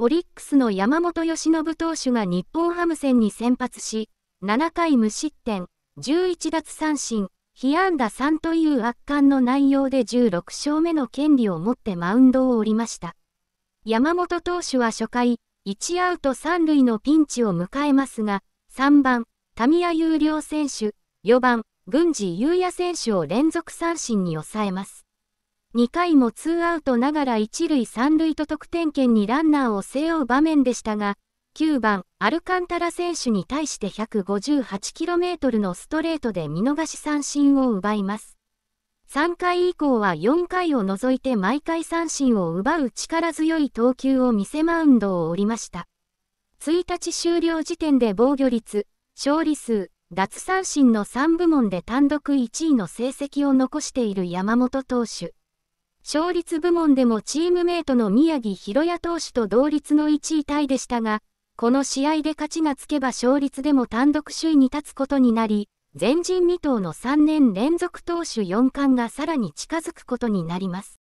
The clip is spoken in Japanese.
オリックスの山本由伸投手が日本ハム戦に先発し、7回無失点、11奪三振、被安打3という圧巻の内容で16勝目の権利を持ってマウンドを降りました。山本投手は初回、1アウト3塁のピンチを迎えますが、3番、田宮優良選手、4番、郡司優也選手を連続三振に抑えます。2回もツーアウトながら1塁3塁と得点圏にランナーを背負う場面でしたが、9番アルカンタラ選手に対して 158km のストレートで見逃し三振を奪います。3回以降は4回を除いて毎回三振を奪う力強い投球を見せマウンドを降りました。1日終了時点で防御率、勝利数、奪三振の3部門で単独1位の成績を残している山本投手。勝率部門でもチームメイトの宮城博也投手と同率の1位タイでしたが、この試合で勝ちがつけば勝率でも単独首位に立つことになり、前人未到の3年連続投手4冠がさらに近づくことになります。